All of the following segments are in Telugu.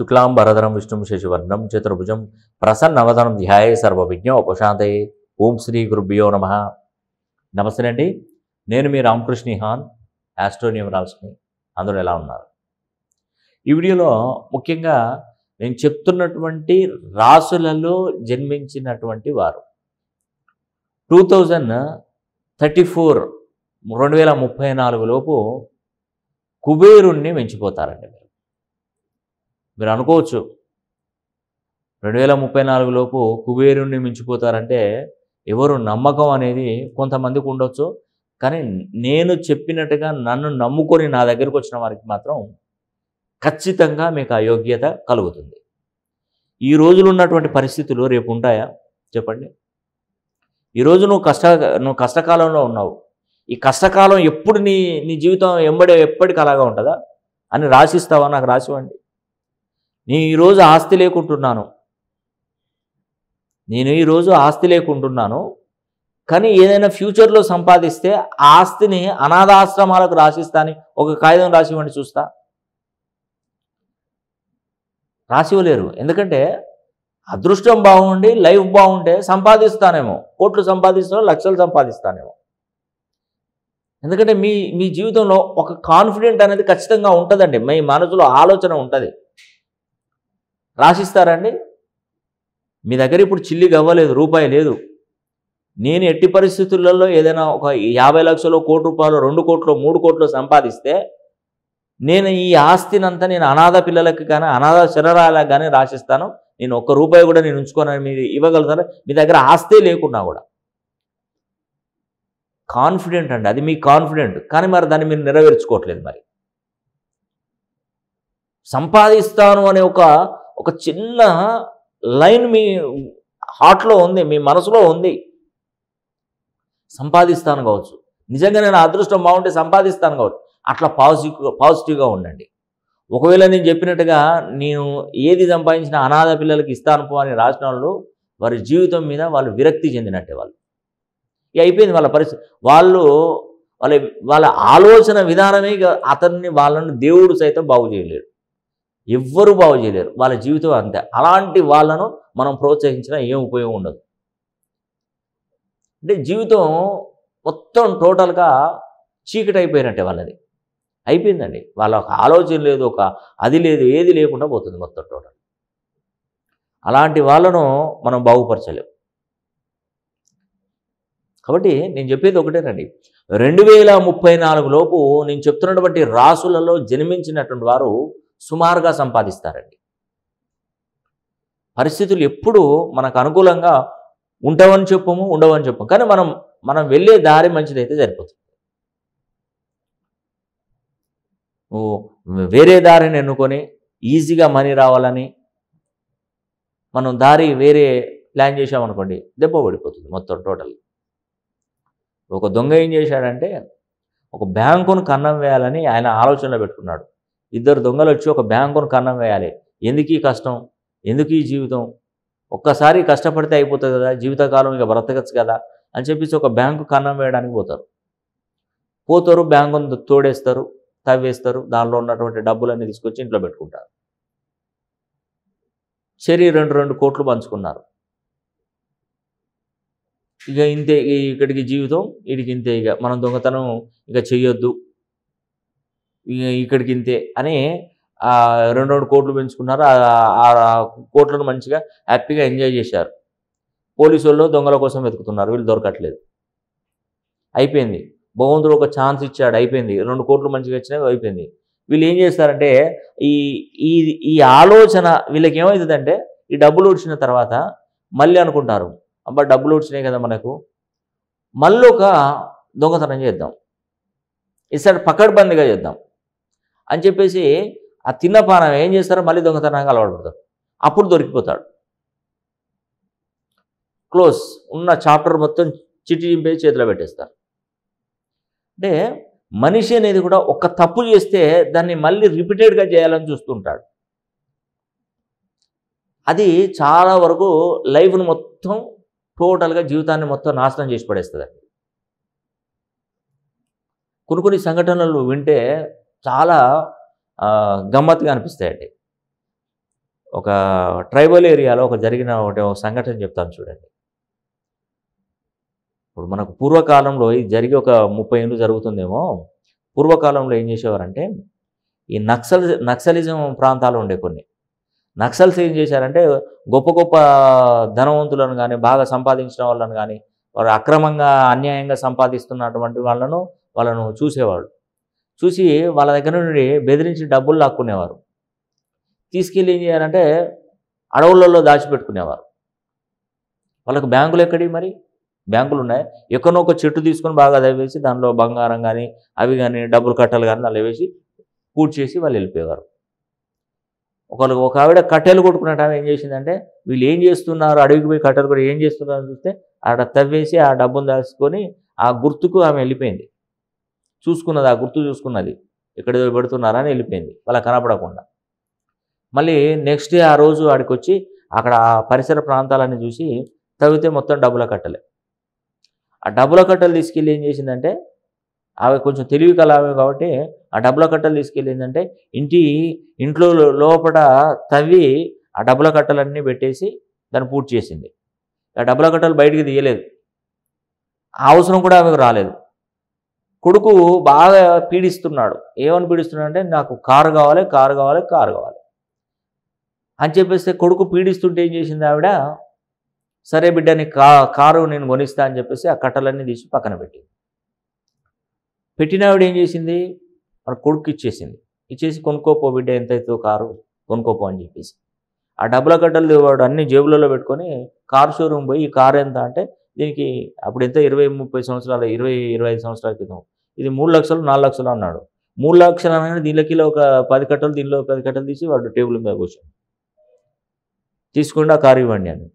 శుక్లాం భరధరం విష్ణు శశివర్ణం చతుర్భుజం ప్రసన్నవదనం ధ్యాయ సర్వవిజ్ఞం ఉపశాంతే ఓం శ్రీ గురుభ్యో నమ నమస్తే అండి నేను మీ రామకృష్ణిహాన్ ఆస్ట్రోన్యూమరాల్స్ని అందరూ ఎలా ఉన్నారు ఈ వీడియోలో ముఖ్యంగా నేను చెప్తున్నటువంటి రాసులలో జన్మించినటువంటి వారు టూ థౌజండ్ థర్టీ ఫోర్ రెండు వేల ముప్పై నాలుగు లోపు కుబేరుణ్ణి మించిపోతారండి మీరు అనుకోవచ్చు రెండు వేల ముప్పై నాలుగులోపు కుబేరుణ్ణి మించిపోతారంటే ఎవరు నమ్మకం అనేది కొంతమందికి ఉండొచ్చు కానీ నేను చెప్పినట్టుగా నన్ను నమ్ముకొని నా దగ్గరకు వచ్చిన వారికి మాత్రం ఖచ్చితంగా మీకు అయోగ్యత కలుగుతుంది ఈ రోజులు ఉన్నటువంటి పరిస్థితులు రేపు ఉంటాయా చెప్పండి ఈరోజు నువ్వు కష్ట నువ్వు కష్టకాలంలో ఉన్నావు ఈ కష్టకాలం ఎప్పుడు నీ నీ జీవితం ఎంబడే ఎప్పటికి అలాగా ఉంటుందా అని రాసిస్తావా నాకు రాసివ్వండి నేను ఈరోజు ఆస్తి లేకుంటున్నాను నేను ఈరోజు ఆస్తి లేకుంటున్నాను కానీ ఏదైనా ఫ్యూచర్లో సంపాదిస్తే ఆస్తిని అనాథాశ్రమాలకు రాసిస్తాని ఒక కాగితం రాసివ్వండి చూస్తా రాసివ్వలేరు ఎందుకంటే అదృష్టం బాగుండి లైఫ్ బాగుంటే సంపాదిస్తానేమో కోట్లు సంపాదిస్తానో లక్షలు సంపాదిస్తానేమో ఎందుకంటే మీ మీ జీవితంలో ఒక కాన్ఫిడెంట్ అనేది ఖచ్చితంగా ఉంటుందండి మీ మనసులో ఆలోచన ఉంటుంది రాసిస్తారండి మీ దగ్గర ఇప్పుడు చిల్లి గవ్వలేదు రూపాయి లేదు నేను ఎట్టి పరిస్థితులలో ఏదైనా ఒక యాభై లక్షలు కోటి రూపాయలు రెండు కోట్లు మూడు కోట్లు సంపాదిస్తే నేను ఈ ఆస్తినంతా నేను అనాథ పిల్లలకు కానీ అనాథ శరీరాలకు కానీ రాసిస్తాను నేను ఒక్క రూపాయి కూడా నేను ఉంచుకోనని మీరు ఇవ్వగలుగుతాను మీ దగ్గర ఆస్తే లేకున్నా కూడా కాన్ఫిడెంట్ అండి అది మీ కాన్ఫిడెంట్ కానీ మరి దాన్ని మీరు నెరవేర్చుకోవట్లేదు మరి సంపాదిస్తాను అనే ఒక ఒక చిన్న లైన్ మీ హార్ట్లో ఉంది మీ మనసులో ఉంది సంపాదిస్తాను కావచ్చు నిజంగా నేను అదృష్టం బాగుంటే సంపాదిస్తాను కావచ్చు అట్లా పాజిటివ్ పాజిటివ్గా ఉండండి ఒకవేళ నేను చెప్పినట్టుగా నేను ఏది సంపాదించిన అనాథ పిల్లలకి ఇస్తాను పో అని రాసిన వాళ్ళు వారి జీవితం మీద వాళ్ళు విరక్తి చెందినట్టే వాళ్ళు ఇక అయిపోయింది వాళ్ళ పరిస్థితి వాళ్ళు వాళ్ళ వాళ్ళ ఆలోచన విధానమే అతన్ని వాళ్ళని దేవుడు సైతం బాగు చేయలేడు ఎవ్వరూ బాగు చేయలేరు వాళ్ళ జీవితం అంతే అలాంటి వాళ్ళను మనం ప్రోత్సహించినా ఏం ఉపయోగం ఉండదు అంటే జీవితం మొత్తం టోటల్గా చీకటి అయిపోయినట్టే వాళ్ళది అయిపోయిందండి వాళ్ళ ఒక ఆలోచన లేదు ఒక అది లేదు ఏది లేకుండా పోతుంది మొత్తం టోటల్ అలాంటి వాళ్ళను మనం బాగుపరచలేము కాబట్టి నేను చెప్పేది ఒకటేనండి రెండు వేల ముప్పై నాలుగు లోపు నేను చెప్తున్నటువంటి రాసులలో జన్మించినటువంటి వారు సుమారుగా సంపాదిస్తారండి పరిస్థితులు ఎప్పుడూ మనకు అనుకూలంగా ఉండవని చెప్పము ఉండవని చెప్పము కానీ మనం మనం వెళ్ళే దారి మంచిదైతే సరిపోతుంది నువ్వు వేరే దారిని ఎన్నుకొని ఈజీగా మనీ రావాలని మనం దారి వేరే ప్లాన్ చేసామనుకోండి దెబ్బ పడిపోతుంది మొత్తం టోటల్ ఒక దొంగ ఏం చేశాడంటే ఒక బ్యాంకును కన్నం వేయాలని ఆయన ఆలోచనలో పెట్టుకున్నాడు ఇద్దరు దొంగలు వచ్చి ఒక బ్యాంకును కన్నం వేయాలి ఎందుకు ఈ కష్టం ఎందుకు ఈ జీవితం ఒక్కసారి కష్టపడితే అయిపోతుంది కదా జీవితకాలం ఇక బ్రతకచ్చు కదా అని చెప్పేసి ఒక బ్యాంకు కన్నం వేయడానికి పోతారు పోతారు బ్యాంకును తోడేస్తారు తవ్వేస్తారు దానిలో ఉన్నటువంటి డబ్బులన్నీ తీసుకొచ్చి ఇంట్లో పెట్టుకుంటారు చెరి రెండు రెండు కోట్లు పంచుకున్నారు ఇక ఇంతే ఇక్కడికి జీవితం వీడికి ఇంతే ఇక మనం దొంగతనం ఇక చెయ్యొద్దు ఇక్కడికి ఇంతే అని రెండు రెండు కోట్లు పెంచుకున్నారు ఆ కోట్లను మంచిగా హ్యాపీగా ఎంజాయ్ చేశారు పోలీసు వాళ్ళు దొంగల కోసం వెతుకుతున్నారు వీళ్ళు దొరకట్లేదు అయిపోయింది భగవంతుడు ఒక ఛాన్స్ ఇచ్చాడు అయిపోయింది రెండు కోట్లు మంచిగా వచ్చినాయి అయిపోయింది వీళ్ళు ఏం చేస్తారంటే ఈ ఈ ఈ ఆలోచన వీళ్ళకి ఏమవుతుందంటే ఈ డబ్బులు వచ్చిన తర్వాత మళ్ళీ అనుకుంటారు అబ్బా డబ్బులు వచ్చినాయి కదా మనకు మళ్ళీ ఒక దొంగతనం చేద్దాం ఇసారి పకడ్బందీగా చేద్దాం అని చెప్పేసి ఆ తిన్న పానం ఏం చేస్తారో మళ్ళీ దొంగతనంగా అలవాటు పడతారు అప్పుడు దొరికిపోతాడు క్లోజ్ ఉన్న చాప్టర్ మొత్తం చిట్టి చింపే చేతిలో పెట్టేస్తారు అంటే మనిషి అనేది కూడా ఒక తప్పు చేస్తే దాన్ని మళ్ళీ రిపీటెడ్గా చేయాలని చూస్తుంటాడు అది చాలా వరకు లైఫ్ను మొత్తం టోటల్గా జీవితాన్ని మొత్తం నాశనం చేసి పడేస్తుంది కొన్ని కొన్ని సంఘటనలు వింటే చాలా గమ్మత్తుగా అనిపిస్తాయండి ఒక ట్రైబల్ ఏరియాలో ఒక జరిగిన ఒక సంఘటన చెప్తాను చూడండి ఇప్పుడు మనకు పూర్వకాలంలో ఇది జరిగి ఒక ముప్పై ఏళ్ళు జరుగుతుందేమో పూర్వకాలంలో ఏం చేసేవారంటే ఈ నక్సల్ నక్సలిజం ప్రాంతాలు ఉండే కొన్ని నక్సల్స్ ఏం చేశారంటే గొప్ప గొప్ప ధనవంతులను కానీ బాగా సంపాదించిన వాళ్ళను కానీ వారు అక్రమంగా అన్యాయంగా సంపాదిస్తున్నటువంటి వాళ్ళను వాళ్ళను చూసేవాళ్ళు చూసి వాళ్ళ దగ్గర నుండి బెదిరించి డబ్బులు లాక్కునేవారు తీసుకెళ్ళి ఏం చేయాలంటే అడవులలో దాచిపెట్టుకునేవారు వాళ్ళకు బ్యాంకులు ఎక్కడి మరి బ్యాంకులు ఉన్నాయి ఎక్కడో ఒక చెట్టు తీసుకొని బాగా దయవేసి దానిలో బంగారం కానీ అవి కానీ డబ్బులు కట్టలు కానీ దానిలో వేసి పూర్తి చేసి వాళ్ళు వెళ్ళిపోయేవారు ఒకళ్ళు ఒక ఆవిడ కట్టెలు కొట్టుకున్న టైం ఏం చేసిందంటే వీళ్ళు ఏం చేస్తున్నారు అడవికి పోయి కట్టెలు కూడా ఏం చేస్తున్నారు చూస్తే ఆడ తవ్వేసి ఆ డబ్బును దాచుకొని ఆ గుర్తుకు ఆమె వెళ్ళిపోయింది చూసుకున్నది ఆ గుర్తు చూసుకున్నది ఎక్కడ పెడుతున్నారని వెళ్ళిపోయింది వాళ్ళ కనపడకుండా మళ్ళీ నెక్స్ట్ డే ఆ రోజు ఆడికి వచ్చి అక్కడ ఆ పరిసర ప్రాంతాలన్నీ చూసి తవ్వితే మొత్తం డబ్బుల కట్టలే ఆ డబ్బుల కట్టలు తీసుకెళ్ళి ఏం చేసిందంటే ఆమె కొంచెం తెలివి కలవే కాబట్టి ఆ డబ్బుల కట్టలు తీసుకెళ్ళి ఏంటంటే ఇంటి ఇంట్లో లోపల తవ్వి ఆ డబ్బుల కట్టలన్నీ పెట్టేసి దాన్ని పూర్తి చేసింది ఆ డబ్బుల కట్టలు బయటికి తీయలేదు ఆ అవసరం కూడా ఆమెకు రాలేదు కొడుకు బాగా పీడిస్తున్నాడు ఏమని పీడిస్తున్నాడు అంటే నాకు కారు కావాలి కారు కావాలి కారు కావాలి అని చెప్పేస్తే కొడుకు పీడిస్తుంటే ఏం చేసింది ఆవిడ సరే బిడ్డ నీ కా కారు నేను కొనిస్తా అని చెప్పేసి ఆ కట్టలన్నీ తీసి పక్కన పెట్టింది పెట్టిన ఆవిడ ఏం చేసింది మన కొడుకు ఇచ్చేసింది ఇచ్చేసి కొనుక్కోపో బిడ్డ ఎంత అవుతుందో కారు కొనుక్కోపో అని చెప్పేసి ఆ డబ్బుల కట్టలు వాడు అన్ని జేబులలో పెట్టుకొని కారు షోరూమ్ పోయి ఈ కారు ఎంత అంటే దీనికి అప్పుడు ఎంత ఇరవై ముప్పై సంవత్సరాలు ఇరవై ఇరవై ఐదు సంవత్సరాల క్రితం ఇది మూడు లక్షలు నాలుగు లక్షలు అన్నాడు మూడు లక్షలు అనగానే దీనికి ఒక పది కట్టలు దీనిలో పది కట్టలు తీసి వాడు టేబుల్ మీద కూర్చోండి ఆ కారు ఇవ్వండి అని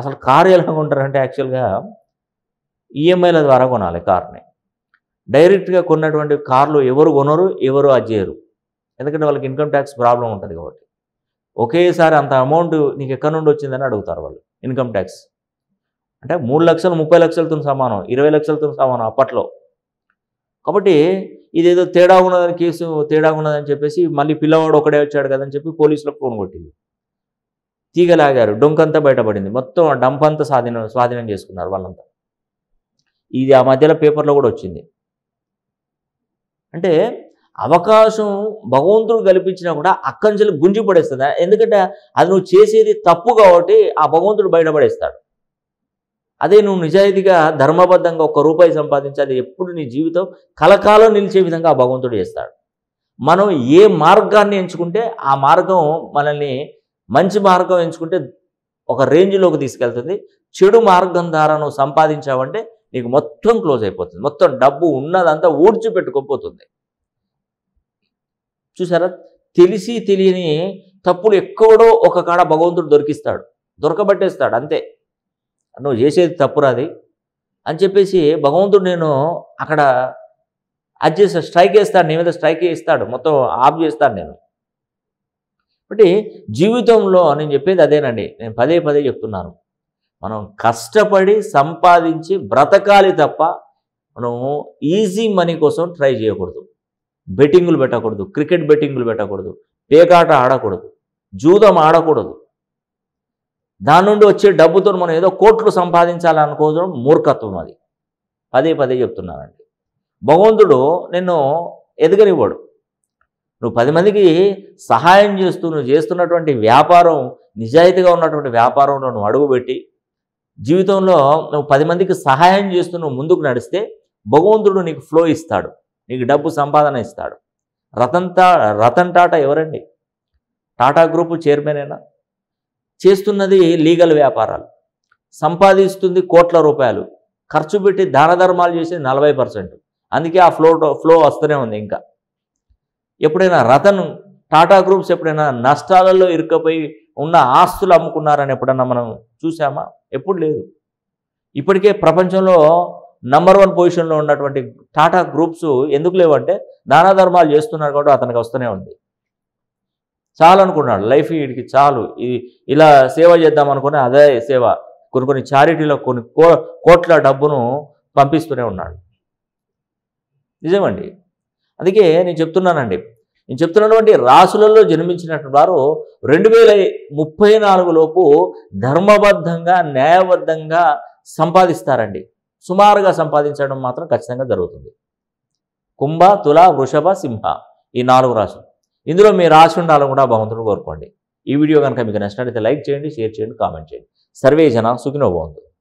అసలు కారు ఎలా కొంటారంటే యాక్చువల్గా ఈఎంఐల ద్వారా కొనాలి కార్ని డైరెక్ట్గా కొన్నటువంటి కార్లు ఎవరు కొనరు ఎవరు అది చేయరు ఎందుకంటే వాళ్ళకి ఇన్కమ్ ట్యాక్స్ ప్రాబ్లం ఉంటుంది కాబట్టి ఒకేసారి అంత అమౌంట్ నీకు ఎక్కడి నుండి వచ్చిందని అడుగుతారు వాళ్ళు ఇన్కమ్ ట్యాక్స్ అంటే మూడు లక్షలు ముప్పై లక్షలతో సమానం ఇరవై లక్షలతో సమానం అప్పట్లో కాబట్టి ఇదేదో తేడా ఉన్నదని కేసు తేడా ఉన్నదని చెప్పేసి మళ్ళీ పిల్లవాడు ఒకడే వచ్చాడు కదని చెప్పి పోలీసులకు ఫోన్ కొట్టింది తీగలాగారు డొంకంతా బయటపడింది మొత్తం డంప్ అంతా స్వాధీనం స్వాధీనం చేసుకున్నారు వాళ్ళంతా ఇది ఆ మధ్యలో పేపర్లో కూడా వచ్చింది అంటే అవకాశం భగవంతుడు కల్పించినా కూడా అక్కడి నుంచి గుంజి పడేస్తుంది ఎందుకంటే అది నువ్వు చేసేది తప్పు కాబట్టి ఆ భగవంతుడు బయటపడేస్తాడు అదే నువ్వు నిజాయితీగా ధర్మబద్ధంగా ఒక రూపాయి సంపాదించి అది ఎప్పుడు నీ జీవితం కలకాలం నిలిచే విధంగా ఆ భగవంతుడు చేస్తాడు మనం ఏ మార్గాన్ని ఎంచుకుంటే ఆ మార్గం మనల్ని మంచి మార్గం ఎంచుకుంటే ఒక రేంజ్లోకి తీసుకెళ్తుంది చెడు మార్గం ద్వారా నువ్వు సంపాదించావంటే నీకు మొత్తం క్లోజ్ అయిపోతుంది మొత్తం డబ్బు ఉన్నదంతా ఊడ్చిపెట్టుకోపోతుంది చూసారా తెలిసి తెలియని తప్పులు ఎక్కడో ఒక కాడ భగవంతుడు దొరికిస్తాడు దొరకబట్టేస్తాడు అంతే నువ్వు చేసేది తప్పురాది అని చెప్పేసి భగవంతుడు నేను అక్కడ అది చేస్తా స్ట్రైక్ వేస్తాడు నీ మీద స్ట్రైక్ ఇస్తాడు మొత్తం ఆఫ్ చేస్తాను నేను కాబట్టి జీవితంలో నేను చెప్పేది అదేనండి నేను పదే పదే చెప్తున్నాను మనం కష్టపడి సంపాదించి బ్రతకాలి తప్ప మనం ఈజీ మనీ కోసం ట్రై చేయకూడదు బెట్టింగులు పెట్టకూడదు క్రికెట్ బెట్టింగులు పెట్టకూడదు పేకాట ఆడకూడదు జూదం ఆడకూడదు దాని నుండి వచ్చే డబ్బుతో మనం ఏదో కోట్లు సంపాదించాలనుకోవడం మూర్ఖత్వం అది పదే పదే చెప్తున్నానండి భగవంతుడు నిన్ను ఎదగనివ్వడు నువ్వు పది మందికి సహాయం చేస్తూ నువ్వు చేస్తున్నటువంటి వ్యాపారం నిజాయితీగా ఉన్నటువంటి వ్యాపారంలో నువ్వు అడుగుపెట్టి జీవితంలో నువ్వు పది మందికి సహాయం చేస్తూ నువ్వు ముందుకు నడిస్తే భగవంతుడు నీకు ఫ్లో ఇస్తాడు నీకు డబ్బు సంపాదన ఇస్తాడు రతన్ టా రతన్ టాటా ఎవరండి టాటా గ్రూపు అయినా చేస్తున్నది లీగల్ వ్యాపారాలు సంపాదిస్తుంది కోట్ల రూపాయలు ఖర్చు పెట్టి దాన ధర్మాలు చేసేది నలభై పర్సెంట్ అందుకే ఆ ఫ్లో ఫ్లో వస్తూనే ఉంది ఇంకా ఎప్పుడైనా రతన్ టాటా గ్రూప్స్ ఎప్పుడైనా నష్టాలలో ఇరుకపోయి ఉన్న ఆస్తులు అమ్ముకున్నారని ఎప్పుడన్నా మనం చూసామా ఎప్పుడు లేదు ఇప్పటికే ప్రపంచంలో నంబర్ వన్ పొజిషన్లో ఉన్నటువంటి టాటా గ్రూప్స్ ఎందుకు లేవంటే దాన చేస్తున్నారు కాబట్టి అతనికి వస్తూనే ఉంది చాలు అనుకున్నాడు లైఫ్ వీడికి చాలు ఇది ఇలా సేవ చేద్దాం అనుకుని అదే సేవ కొన్ని కొన్ని చారిటీలో కొన్ని కోట్ల డబ్బును పంపిస్తూనే ఉన్నాడు నిజమండి అందుకే నేను చెప్తున్నానండి నేను చెప్తున్నటువంటి రాసులలో జన్మించినట్టు వారు రెండు వేల ముప్పై నాలుగులోపు ధర్మబద్ధంగా న్యాయబద్ధంగా సంపాదిస్తారండి సుమారుగా సంపాదించడం మాత్రం ఖచ్చితంగా జరుగుతుంది కుంభ తుల వృషభ సింహ ఈ నాలుగు రాసులు ఇందులో మీరు రాసి ఉండాలని కూడా భగవంతుడు కోరుకోండి ఈ వీడియో కనుక మీకు నచ్చినట్లయితే లైక్ చేయండి షేర్ చేయండి కామెంట్ చేయండి సర్వే జన సుఖినో బాగుంటుంది